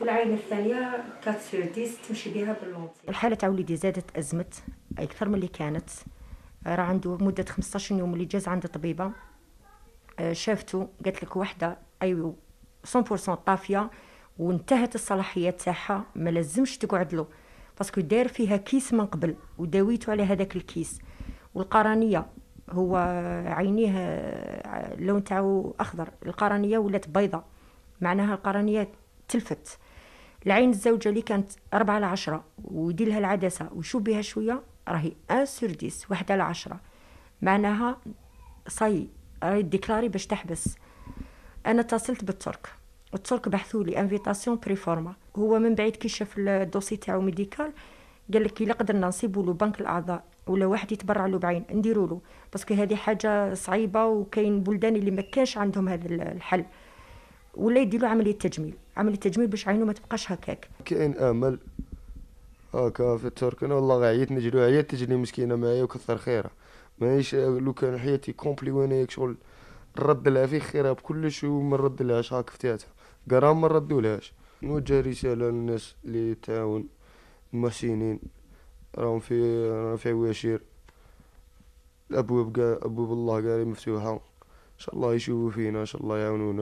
والعينه الثانيه كاتسير ديس تمشي بها باللونتي الحاله تاع وليدي زادت ازمت اكثر من اللي كانت راه عنده مده 15 يوم اللي جاز عند طبيبه آه، شافته قالت لك وحده ايو 100% طافيه وانتهت الصلاحيه تاعها ما لازمش تقعد له باسكو داير فيها كيس من قبل وداويته على هذاك الكيس والقرنيه هو عينيه اللون آه، تاعو اخضر القرنيه ولات بيضة معناها القرنيه تلفت العين الزوجة اللي كانت أربعة على عشرة ويدير لها العدسة ويشوف بها شوية راهي أن سور ديس واحد على عشرة معناها صاي راهي ديكلاري باش تحبس أنا اتصلت بالترك الترك بحثوا لي انفيتاسيون بري فورما هو من بعيد كي شاف الدوسي تاعو ميديكال قال لك الا قدرنا نصيبوا له بنك الاعضاء ولا واحد يتبرع له بعين نديروا له باسكو هذه حاجه صعيبه وكاين بلدان اللي ما كانش عندهم هذا الحل ولا يديروا عمليه تجميل عمليه التجميل باش عينه ما تبقاش هكاك كاين امل هاكا في الترك انا والله عييت نجلو عييت تجلي مسكينه معايا وكثر خيرها ماهيش لو كان حياتي كومبلي وانا شغل نرد لها في خيرها بكلش وما نرد لهاش هاك فتاتها قرام ما نردولهاش نوجه رساله للناس اللي تعاون المحسنين راهم في راهم في عواشير الابواب قا... ابواب الله قاري مفتوحه ان شاء الله يشوفوا فينا ان شاء الله يعاونونا